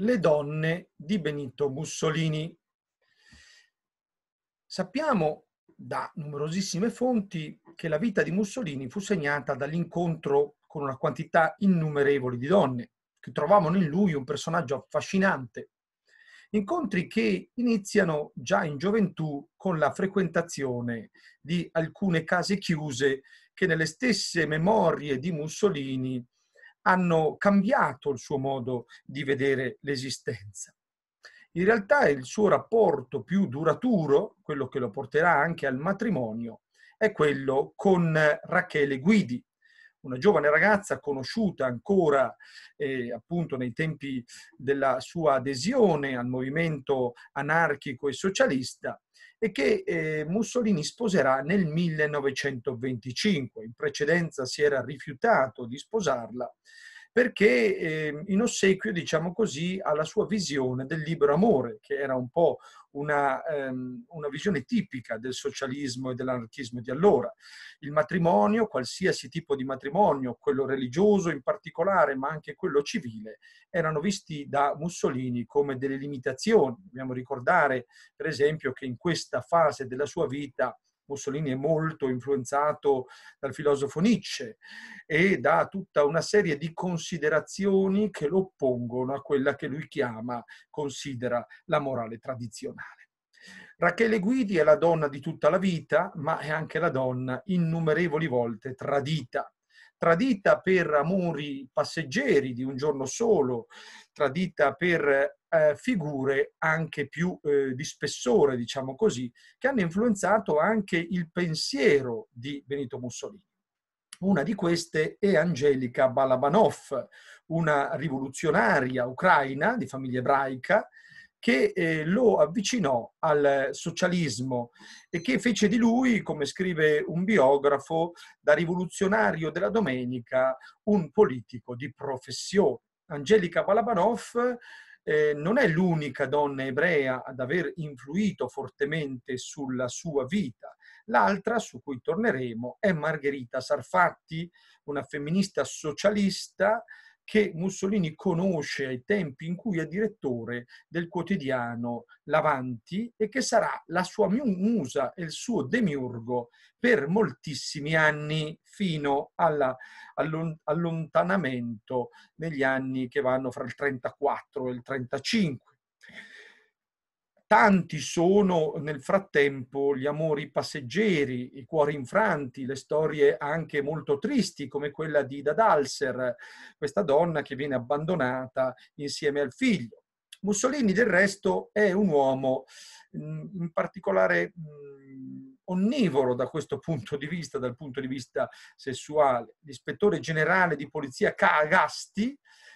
Le donne di Benito Mussolini. Sappiamo da numerosissime fonti che la vita di Mussolini fu segnata dall'incontro con una quantità innumerevole di donne, che trovavano in lui un personaggio affascinante. Incontri che iniziano già in gioventù con la frequentazione di alcune case chiuse che nelle stesse memorie di Mussolini hanno cambiato il suo modo di vedere l'esistenza. In realtà il suo rapporto più duraturo, quello che lo porterà anche al matrimonio, è quello con Rachele Guidi, una giovane ragazza conosciuta ancora eh, appunto nei tempi della sua adesione al movimento anarchico e socialista, e che eh, Mussolini sposerà nel 1925. In precedenza si era rifiutato di sposarla perché eh, in ossequio, diciamo così, alla sua visione del libero amore, che era un po' una, ehm, una visione tipica del socialismo e dell'anarchismo di allora. Il matrimonio, qualsiasi tipo di matrimonio, quello religioso in particolare, ma anche quello civile, erano visti da Mussolini come delle limitazioni. Dobbiamo ricordare, per esempio, che in questa fase della sua vita Mussolini è molto influenzato dal filosofo Nietzsche e da tutta una serie di considerazioni che lo oppongono a quella che lui chiama, considera la morale tradizionale. Rachele Guidi è la donna di tutta la vita, ma è anche la donna innumerevoli volte tradita tradita per amori passeggeri di un giorno solo, tradita per eh, figure anche più eh, di spessore, diciamo così, che hanno influenzato anche il pensiero di Benito Mussolini. Una di queste è Angelica Balabanov, una rivoluzionaria ucraina di famiglia ebraica, che eh, lo avvicinò al socialismo e che fece di lui, come scrive un biografo, da rivoluzionario della domenica, un politico di professione. Angelica Balabanov eh, non è l'unica donna ebrea ad aver influito fortemente sulla sua vita. L'altra, su cui torneremo, è Margherita Sarfatti, una femminista socialista che Mussolini conosce ai tempi in cui è direttore del quotidiano L'Avanti e che sarà la sua musa e il suo demiurgo per moltissimi anni fino alla, all'allontanamento negli anni che vanno fra il 34 e il 35 Tanti sono nel frattempo gli amori passeggeri, i cuori infranti, le storie anche molto tristi come quella di Dadalser, questa donna che viene abbandonata insieme al figlio. Mussolini del resto è un uomo mm, in particolare mm, onnivoro da questo punto di vista, dal punto di vista sessuale. L'ispettore generale di polizia Cagasti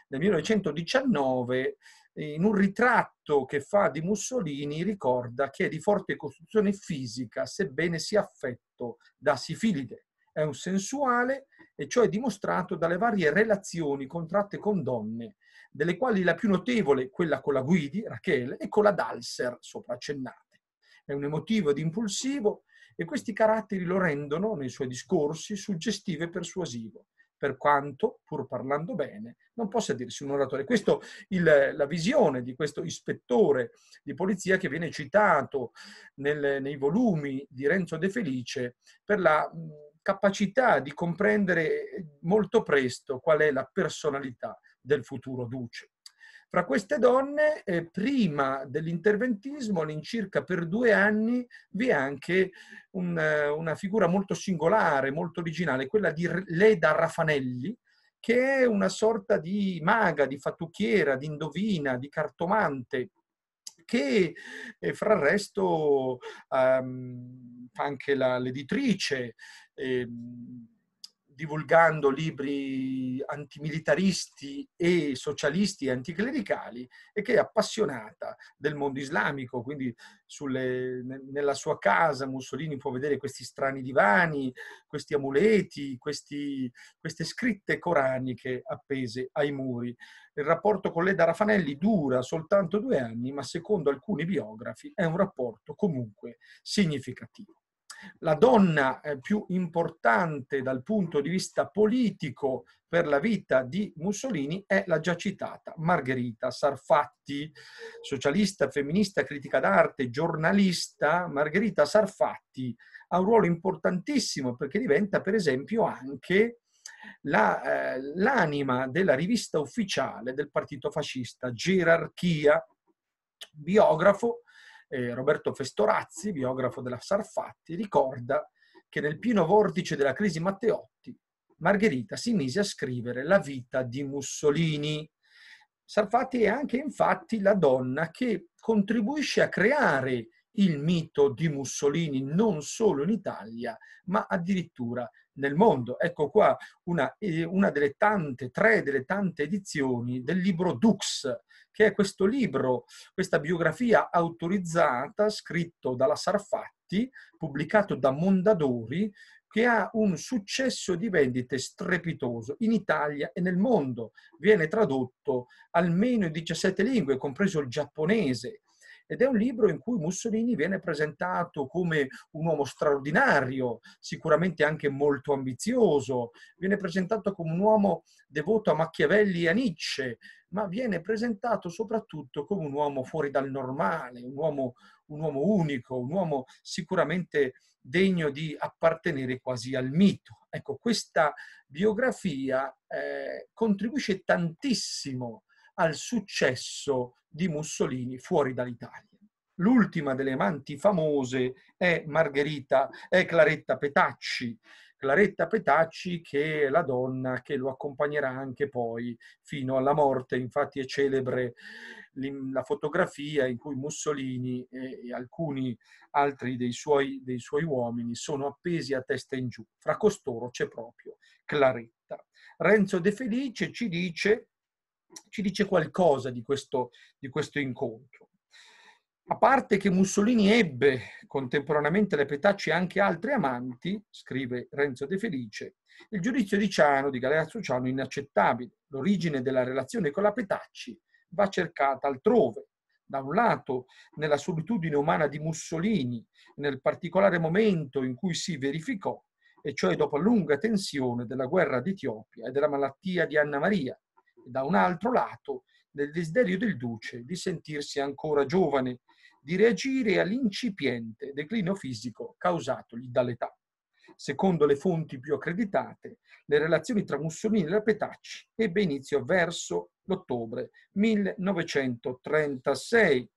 nel 1919 in un ritratto che fa di Mussolini ricorda che è di forte costruzione fisica, sebbene sia affetto da sifilide. È un sensuale e ciò è dimostrato dalle varie relazioni contratte con donne, delle quali la più notevole, è quella con la Guidi, Rachele, e con la Dalser, sopraccennate. È un emotivo ed impulsivo e questi caratteri lo rendono, nei suoi discorsi, suggestivo e persuasivo per quanto, pur parlando bene, non possa dirsi un oratore. Questa è la visione di questo ispettore di polizia che viene citato nel, nei volumi di Renzo De Felice per la capacità di comprendere molto presto qual è la personalità del futuro duce. Fra queste donne, eh, prima dell'interventismo, all'incirca per due anni, vi è anche un, eh, una figura molto singolare, molto originale, quella di Leda Raffanelli, che è una sorta di maga, di fattucchiera, di indovina, di cartomante, che eh, fra il resto um, anche la, l'editrice. Eh, divulgando libri antimilitaristi e socialisti e anticlericali e che è appassionata del mondo islamico, quindi sulle, nella sua casa Mussolini può vedere questi strani divani, questi amuleti, questi, queste scritte coraniche appese ai muri. Il rapporto con Leda Raffanelli dura soltanto due anni, ma secondo alcuni biografi è un rapporto comunque significativo la donna più importante dal punto di vista politico per la vita di Mussolini è la già citata Margherita Sarfatti, socialista, femminista, critica d'arte, giornalista. Margherita Sarfatti ha un ruolo importantissimo perché diventa per esempio anche la, eh, l'anima della rivista ufficiale del partito fascista, Gerarchia, biografo eh, Roberto Festorazzi, biografo della Sarfatti, ricorda che nel pieno vortice della crisi Matteotti, Margherita si mise a scrivere La vita di Mussolini. Sarfatti è anche infatti la donna che contribuisce a creare il mito di Mussolini non solo in Italia, ma addirittura nel mondo. Ecco qua una, eh, una delle tante, tre delle tante edizioni del libro Dux che è questo libro, questa biografia autorizzata, scritto dalla Sarfatti, pubblicato da Mondadori, che ha un successo di vendite strepitoso in Italia e nel mondo. Viene tradotto almeno in 17 lingue, compreso il giapponese, ed è un libro in cui Mussolini viene presentato come un uomo straordinario, sicuramente anche molto ambizioso, viene presentato come un uomo devoto a Machiavelli e a Nietzsche, ma viene presentato soprattutto come un uomo fuori dal normale, un uomo, un uomo unico, un uomo sicuramente degno di appartenere quasi al mito. Ecco, questa biografia eh, contribuisce tantissimo al successo di Mussolini fuori dall'Italia. L'ultima delle amanti famose è Margherita, è Claretta Petacci. Claretta Petacci che è la donna che lo accompagnerà anche poi fino alla morte, infatti è celebre la fotografia in cui Mussolini e alcuni altri dei suoi, dei suoi uomini sono appesi a testa in giù. Fra costoro c'è proprio Claretta. Renzo De Felice ci dice ci dice qualcosa di questo, di questo incontro. A parte che Mussolini ebbe contemporaneamente alla Petacci anche altri amanti, scrive Renzo De Felice, il giudizio di Ciano, di Galeazzo Ciano, è inaccettabile. L'origine della relazione con la Petacci va cercata altrove. Da un lato, nella solitudine umana di Mussolini, nel particolare momento in cui si verificò, e cioè dopo lunga tensione della guerra d'Etiopia e della malattia di Anna Maria, da un altro lato nel desiderio del duce di sentirsi ancora giovane, di reagire all'incipiente declino fisico causatogli dall'età. Secondo le fonti più accreditate, le relazioni tra Mussolini e la Petacci ebbe inizio verso l'ottobre 1936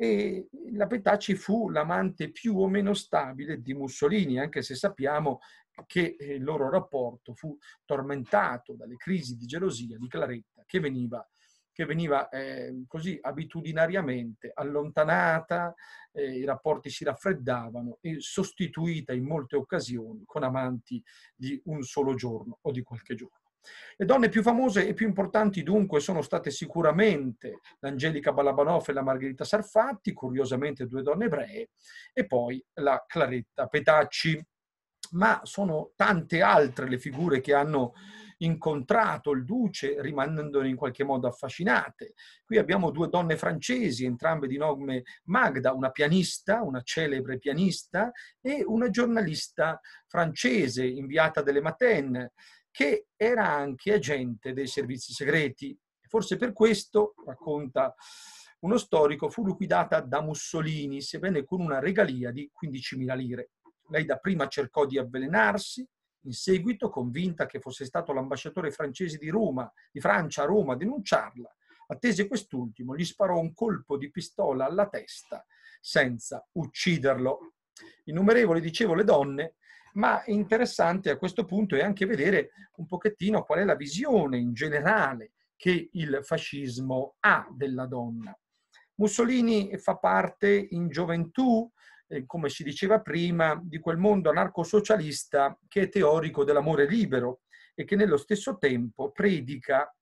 e la Petacci fu l'amante più o meno stabile di Mussolini, anche se sappiamo che eh, il loro rapporto fu tormentato dalle crisi di gelosia di Claretta, che veniva, che veniva eh, così abitudinariamente allontanata, eh, i rapporti si raffreddavano e sostituita in molte occasioni con amanti di un solo giorno o di qualche giorno. Le donne più famose e più importanti dunque sono state sicuramente l'Angelica Balabanoff e la Margherita Sarfatti, curiosamente due donne ebree, e poi la Claretta Petacci. Ma sono tante altre le figure che hanno incontrato il duce, rimanendone in qualche modo affascinate. Qui abbiamo due donne francesi, entrambe di nome Magda, una pianista, una celebre pianista, e una giornalista francese, inviata delle Matene, che era anche agente dei servizi segreti. Forse per questo, racconta uno storico, fu liquidata da Mussolini, sebbene con una regalia di 15.000 lire. Lei dapprima cercò di avvelenarsi, in seguito, convinta che fosse stato l'ambasciatore francese di Roma, di Francia a Roma, a denunciarla, attese quest'ultimo, gli sparò un colpo di pistola alla testa senza ucciderlo. Innumerevoli, dicevo, le donne ma interessante a questo punto è anche vedere un pochettino qual è la visione in generale che il fascismo ha della donna. Mussolini fa parte in gioventù, eh, come si diceva prima, di quel mondo anarcosocialista che è teorico dell'amore libero e che nello stesso tempo predica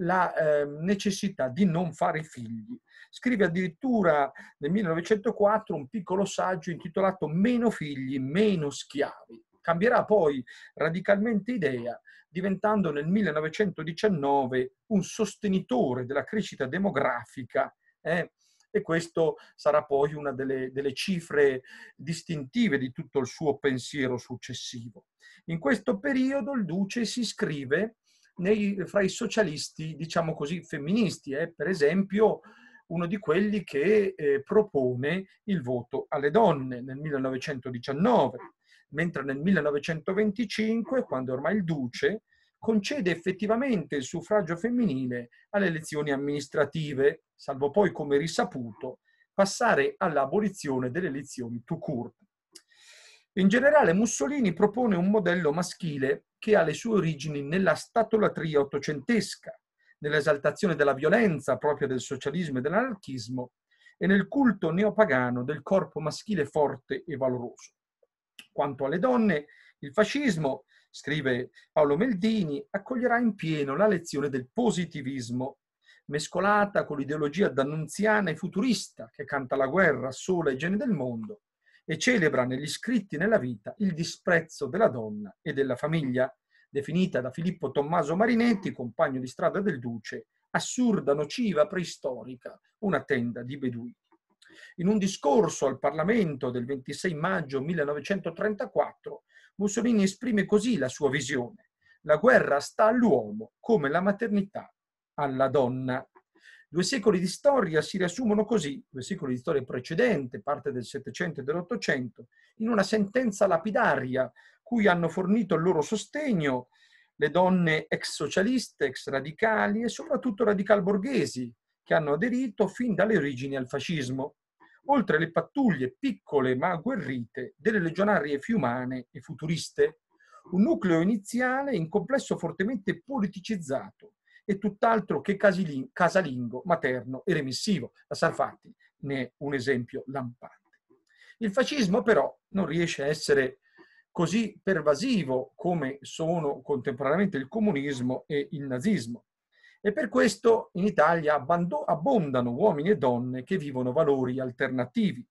la eh, necessità di non fare figli scrive addirittura nel 1904 un piccolo saggio intitolato Meno figli, meno schiavi. Cambierà poi radicalmente idea, diventando nel 1919 un sostenitore della crescita demografica. Eh? e questo sarà poi una delle, delle, cifre distintive di tutto il suo pensiero successivo. In questo periodo il Duce si iscrive nei, fra i socialisti, diciamo così, femministi. Eh? Per esempio, uno di quelli che eh, propone il voto alle donne nel 1919, mentre nel 1925, quando ormai il duce, concede effettivamente il suffragio femminile alle elezioni amministrative, salvo poi, come risaputo, passare all'abolizione delle elezioni tout court. In generale Mussolini propone un modello maschile che ha le sue origini nella statolatria ottocentesca, nell'esaltazione della violenza propria del socialismo e dell'anarchismo e nel culto neopagano del corpo maschile forte e valoroso. Quanto alle donne, il fascismo, scrive Paolo Meldini, accoglierà in pieno la lezione del positivismo, mescolata con l'ideologia d'annunziana e futurista che canta la guerra sola e gene del mondo e celebra negli scritti nella vita il disprezzo della donna e della famiglia, definita da Filippo Tommaso Marinetti, compagno di strada del Duce, assurda, nociva, preistorica, una tenda di beduini. In un discorso al Parlamento del 26 maggio 1934, Mussolini esprime così la sua visione. La guerra sta all'uomo come la maternità alla donna. Due secoli di storia si riassumono così, due secoli di storia precedente, parte del Settecento e dell'Ottocento, in una sentenza lapidaria cui hanno fornito il loro sostegno le donne ex socialiste, ex radicali e soprattutto radical borghesi che hanno aderito fin dalle origini al fascismo, oltre alle pattuglie piccole ma agguerrite delle legionarie fiumane e futuriste, un nucleo iniziale in complesso fortemente politicizzato e tutt'altro che casalingo, materno e remissivo. La Sarfatti ne è un esempio lampante. Il fascismo però non riesce a essere così pervasivo come sono contemporaneamente il comunismo e il nazismo. E per questo in Italia abbondano uomini e donne che vivono valori alternativi.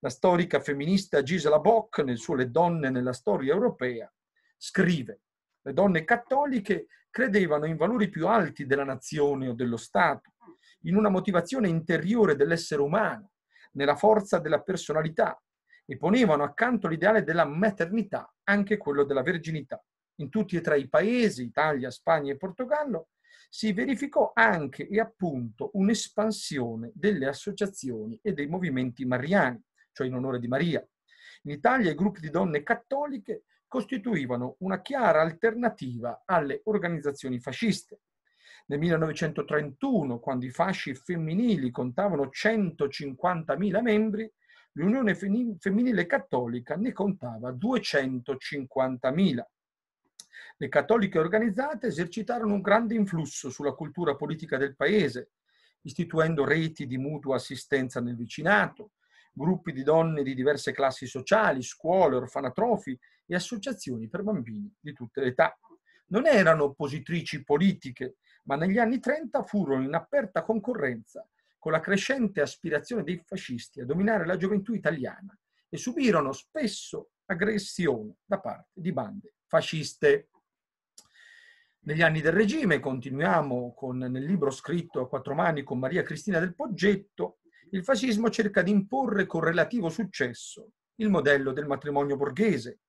La storica femminista Gisela Bock, nel suo Le donne nella storia europea, scrive le donne cattoliche credevano in valori più alti della nazione o dello Stato, in una motivazione interiore dell'essere umano, nella forza della personalità, e ponevano accanto l'ideale della maternità anche quello della verginità. In tutti e tre i paesi, Italia, Spagna e Portogallo, si verificò anche e appunto un'espansione delle associazioni e dei movimenti mariani, cioè in onore di Maria. In Italia i gruppi di donne cattoliche costituivano una chiara alternativa alle organizzazioni fasciste. Nel 1931, quando i fasci femminili contavano 150.000 membri, l'Unione Femminile Cattolica ne contava 250.000. Le cattoliche organizzate esercitarono un grande influsso sulla cultura politica del paese, istituendo reti di mutua assistenza nel vicinato, gruppi di donne di diverse classi sociali, scuole, orfanatrofi e associazioni per bambini di tutte le età. Non erano oppositrici politiche, ma negli anni 30 furono in aperta concorrenza con la crescente aspirazione dei fascisti a dominare la gioventù italiana e subirono spesso aggressioni da parte di bande fasciste. Negli anni del regime continuiamo con, nel libro scritto a quattro mani con Maria Cristina del Poggetto, il fascismo cerca di imporre con relativo successo il modello del matrimonio borghese,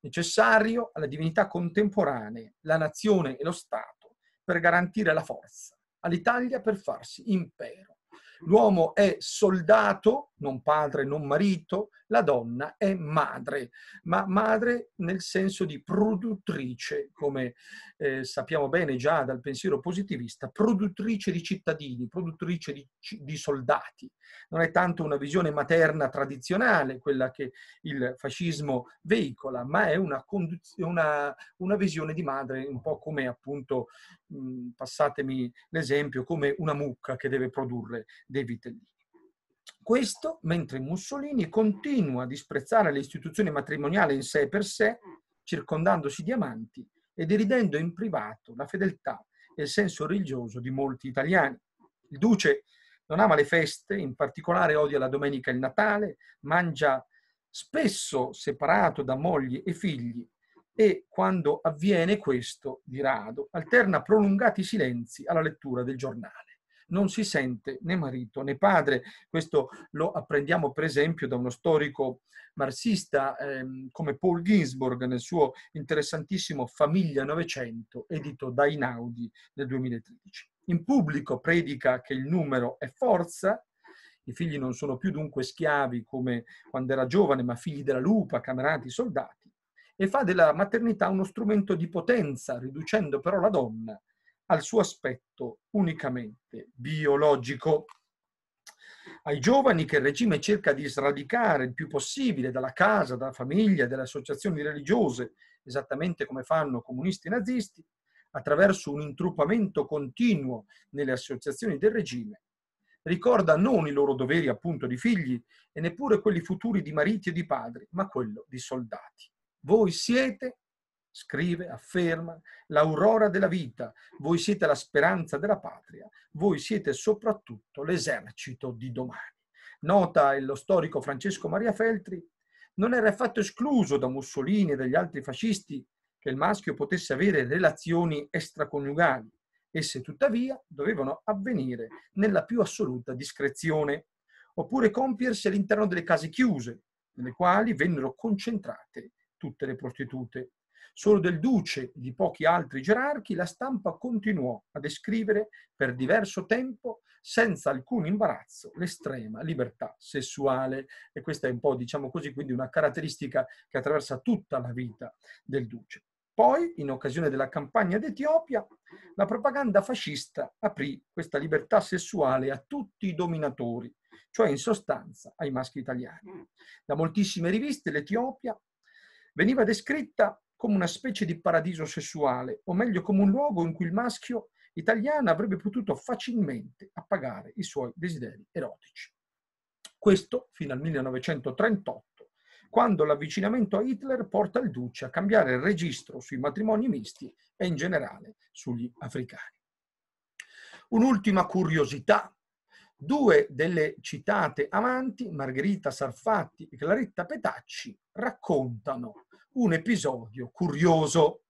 necessario alla divinità contemporanea, la nazione e lo Stato, per garantire la forza all'Italia per farsi impero. L'uomo è soldato, non padre, non marito, la donna è madre, ma madre nel senso di produttrice, come eh, sappiamo bene già dal pensiero positivista, produttrice di cittadini, produttrice di, di soldati. Non è tanto una visione materna tradizionale quella che il fascismo veicola, ma è una, una, una visione di madre un po' come appunto, mh, passatemi l'esempio, come una mucca che deve produrre dei Vitellini. Questo mentre Mussolini continua a disprezzare l'istituzione matrimoniale in sé per sé, circondandosi di amanti e deridendo in privato la fedeltà e il senso religioso di molti italiani. Il duce non ama le feste, in particolare odia la domenica e il Natale, mangia spesso separato da moglie e figli e quando avviene questo, di rado, alterna prolungati silenzi alla lettura del giornale non si sente né marito né padre. Questo lo apprendiamo per esempio da uno storico marxista ehm, come Paul Ginsburg nel suo interessantissimo Famiglia Novecento, edito da Inaudi nel 2013. In pubblico predica che il numero è forza, i figli non sono più dunque schiavi come quando era giovane, ma figli della lupa, camerati, soldati, e fa della maternità uno strumento di potenza, riducendo però la donna al suo aspetto unicamente biologico. Ai giovani che il regime cerca di sradicare il più possibile dalla casa, dalla famiglia, dalle associazioni religiose, esattamente come fanno comunisti e nazisti, attraverso un intruppamento continuo nelle associazioni del regime, ricorda non i loro doveri appunto di figli e neppure quelli futuri di mariti e di padri, ma quello di soldati. Voi siete scrive, afferma, l'aurora della vita, voi siete la speranza della patria, voi siete soprattutto l'esercito di domani. Nota lo storico Francesco Maria Feltri, non era affatto escluso da Mussolini e dagli altri fascisti che il maschio potesse avere relazioni extraconiugali, esse tuttavia dovevano avvenire nella più assoluta discrezione, oppure compiersi all'interno delle case chiuse, nelle quali vennero concentrate tutte le prostitute. Solo del duce e di pochi altri gerarchi la stampa continuò a descrivere per diverso tempo, senza alcun imbarazzo, l'estrema libertà sessuale. E questa è un po', diciamo così, quindi una caratteristica che attraversa tutta la vita del duce. Poi, in occasione della campagna d'Etiopia, la propaganda fascista aprì questa libertà sessuale a tutti i dominatori, cioè in sostanza ai maschi italiani. Da moltissime riviste l'Etiopia veniva descritta come una specie di paradiso sessuale, o meglio come un luogo in cui il maschio italiano avrebbe potuto facilmente appagare i suoi desideri erotici. Questo fino al 1938, quando l'avvicinamento a Hitler porta il Duce a cambiare il registro sui matrimoni misti e in generale sugli africani. Un'ultima curiosità. Due delle citate amanti, Margherita Sarfatti e Claretta Petacci, raccontano un episodio curioso.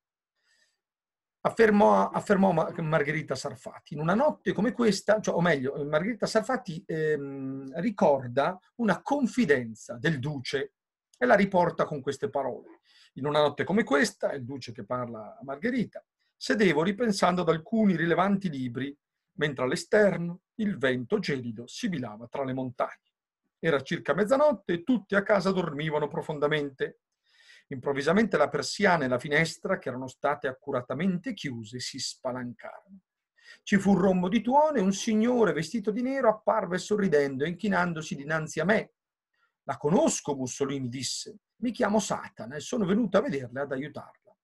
Affermò, affermò Margherita Sarfatti. In una notte come questa, cioè, o meglio, Margherita Sarfatti ehm, ricorda una confidenza del duce e la riporta con queste parole. In una notte come questa, è il duce che parla a Margherita, sedevo ripensando ad alcuni rilevanti libri, mentre all'esterno il vento gelido sibilava tra le montagne. Era circa mezzanotte e tutti a casa dormivano profondamente. Improvvisamente la persiana e la finestra, che erano state accuratamente chiuse, si spalancarono. Ci fu un rombo di tuono e un signore vestito di nero apparve sorridendo e inchinandosi dinanzi a me. La conosco, Mussolini disse. Mi chiamo Satana e sono venuto a vederla ad aiutarla.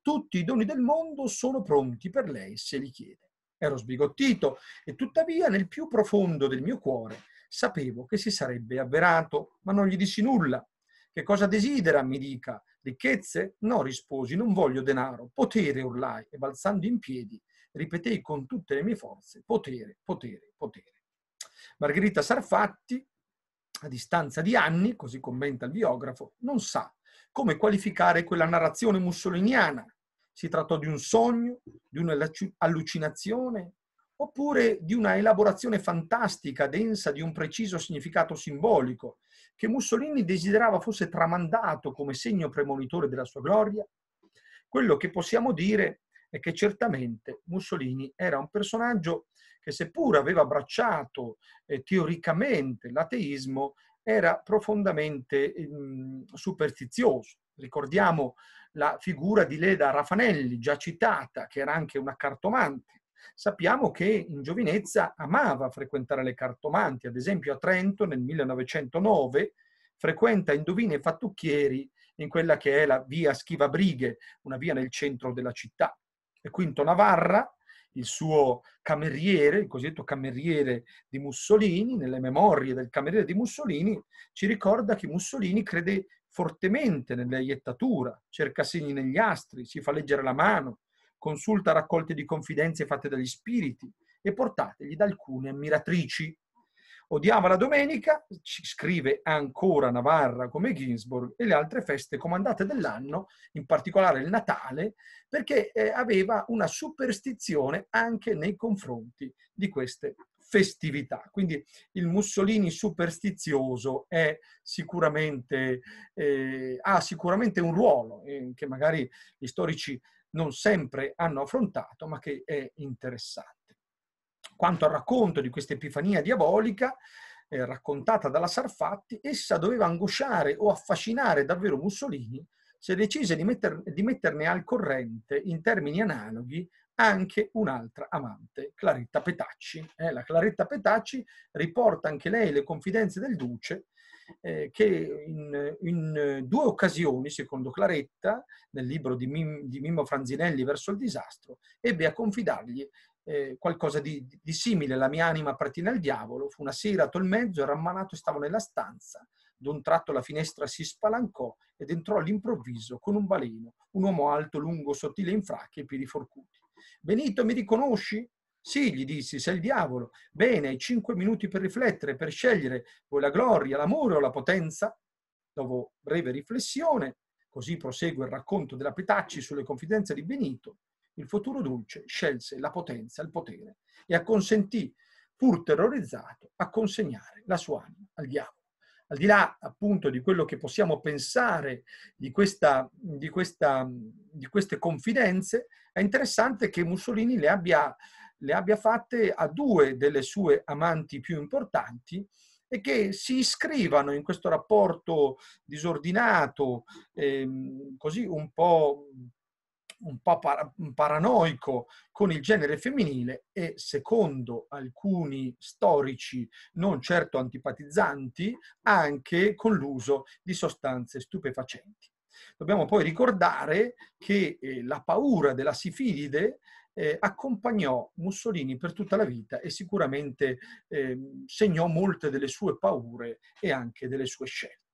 Tutti i doni del mondo sono pronti per lei se li chiede. Ero sbigottito e tuttavia nel più profondo del mio cuore sapevo che si sarebbe avverato, ma non gli dissi nulla. Che cosa desidera? mi dica. Ricchezze? No, risposi, non voglio denaro. Potere urlai e balzando in piedi ripetei con tutte le mie forze potere, potere, potere. Margherita Sarfatti, a distanza di anni, così commenta il biografo, non sa come qualificare quella narrazione mussoliniana. Si trattò di un sogno, di un'allucinazione, oppure di una elaborazione fantastica, densa di un preciso significato simbolico, che Mussolini desiderava fosse tramandato come segno premonitore della sua gloria, quello che possiamo dire è che certamente Mussolini era un personaggio che seppur aveva abbracciato eh, teoricamente l'ateismo, era profondamente eh, superstizioso. Ricordiamo la figura di Leda Raffanelli, già citata, che era anche una cartomante, Sappiamo che in giovinezza amava frequentare le cartomanti, ad esempio a Trento nel 1909 frequenta indovini e fattucchieri in quella che è la via Schivabrighe, una via nel centro della città. E Quinto Navarra, il suo cameriere, il cosiddetto cameriere di Mussolini, nelle memorie del cameriere di Mussolini, ci ricorda che Mussolini crede fortemente nella iettatura, cerca segni negli astri, si fa leggere la mano, consulta raccolte di confidenze fatte dagli spiriti e portategli da alcune ammiratrici. Odiava la domenica, ci scrive ancora Navarra come Ginsburg e le altre feste comandate dell'anno, in particolare il Natale, perché eh, aveva una superstizione anche nei confronti di queste festività. Quindi il Mussolini superstizioso sicuramente, eh, ha sicuramente un ruolo eh, che magari gli storici non sempre hanno affrontato, ma che è interessante. Quanto al racconto di questa epifania diabolica, eh, raccontata dalla Sarfatti, essa doveva angosciare o affascinare davvero Mussolini se decise di, metter, di metterne al corrente, in termini analoghi, anche un'altra amante, Claretta Petacci. Eh, la Claretta Petacci riporta anche lei le confidenze del duce eh, che in, in, due occasioni, secondo Claretta, nel libro di, Mim, di Mimmo Franzinelli verso il disastro, ebbe a confidargli eh, qualcosa di, di, simile. La mia anima appartiene al diavolo, fu una sera a Tolmezzo, ero ammanato e stavo nella stanza. D'un tratto la finestra si spalancò ed entrò all'improvviso con un baleno, un uomo alto, lungo, sottile in fracche e piedi forcuti. Benito, mi riconosci? Sì, gli dissi, sei il diavolo. Bene, hai cinque minuti per riflettere, per scegliere. Vuoi la gloria, l'amore o la potenza? Dopo breve riflessione, così prosegue il racconto della Petacci sulle confidenze di Benito, il futuro dolce scelse la potenza, il potere e acconsentì, pur terrorizzato, a consegnare la sua anima al diavolo. Al di là appunto di quello che possiamo pensare di, questa, di, questa, di queste confidenze, è interessante che Mussolini le abbia le abbia fatte a due delle sue amanti più importanti e che si iscrivano in questo rapporto disordinato, ehm, così un po', un po para- paranoico con il genere femminile e secondo alcuni storici non certo antipatizzanti anche con l'uso di sostanze stupefacenti. Dobbiamo poi ricordare che eh, la paura della sifilide eh, accompagnò Mussolini per tutta la vita e sicuramente eh, segnò molte delle sue paure e anche delle sue scelte.